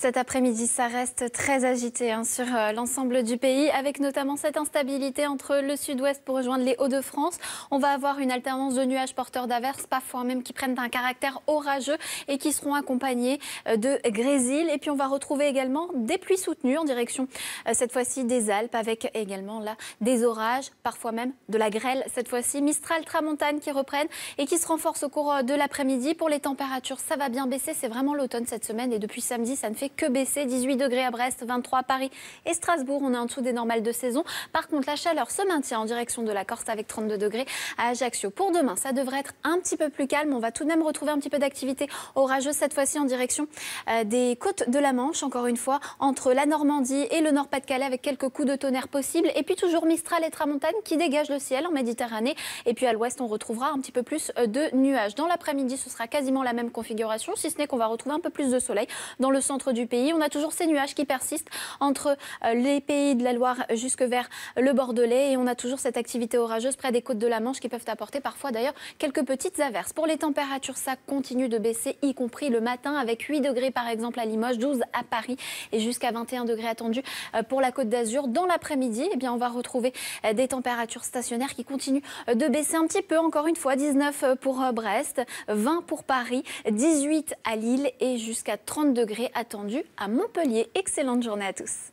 Cet après-midi, ça reste très agité hein, sur euh, l'ensemble du pays, avec notamment cette instabilité entre le sud-ouest pour rejoindre les Hauts-de-France. On va avoir une alternance de nuages porteurs d'averses, parfois même qui prennent un caractère orageux et qui seront accompagnés euh, de grésil. Et puis on va retrouver également des pluies soutenues en direction euh, cette fois-ci des Alpes, avec également là des orages, parfois même de la grêle. Cette fois-ci, Mistral, Tramontane qui reprennent et qui se renforcent au cours de l'après-midi. Pour les températures, ça va bien baisser. C'est vraiment l'automne cette semaine et depuis samedi, ça ne fait que baisser. 18 degrés à Brest, 23 à Paris et Strasbourg. On est en dessous des normales de saison. Par contre, la chaleur se maintient en direction de la Corse avec 32 degrés à Ajaccio. Pour demain, ça devrait être un petit peu plus calme. On va tout de même retrouver un petit peu d'activité orageuse, cette fois-ci en direction euh, des côtes de la Manche, encore une fois, entre la Normandie et le Nord-Pas-de-Calais avec quelques coups de tonnerre possibles. Et puis toujours Mistral et Tramontane qui dégagent le ciel en Méditerranée. Et puis à l'ouest, on retrouvera un petit peu plus euh, de nuages. Dans l'après-midi, ce sera quasiment la même configuration, si ce n'est qu'on va retrouver un peu plus de soleil dans le centre du pays. On a toujours ces nuages qui persistent entre euh, les pays de la Loire jusque vers le Bordelais et on a toujours cette activité orageuse près des côtes de la Manche qui peuvent apporter parfois d'ailleurs quelques petites averses. Pour les températures, ça continue de baisser, y compris le matin avec 8 degrés par exemple à Limoges, 12 à Paris et jusqu'à 21 degrés attendus euh, pour la Côte d'Azur. Dans l'après-midi, eh bien, on va retrouver euh, des températures stationnaires qui continuent de baisser un petit peu. Encore une fois, 19 pour Brest, 20 pour Paris, 18 à Lille et jusqu'à 30 degrés attendus à Montpellier. Excellente journée à tous.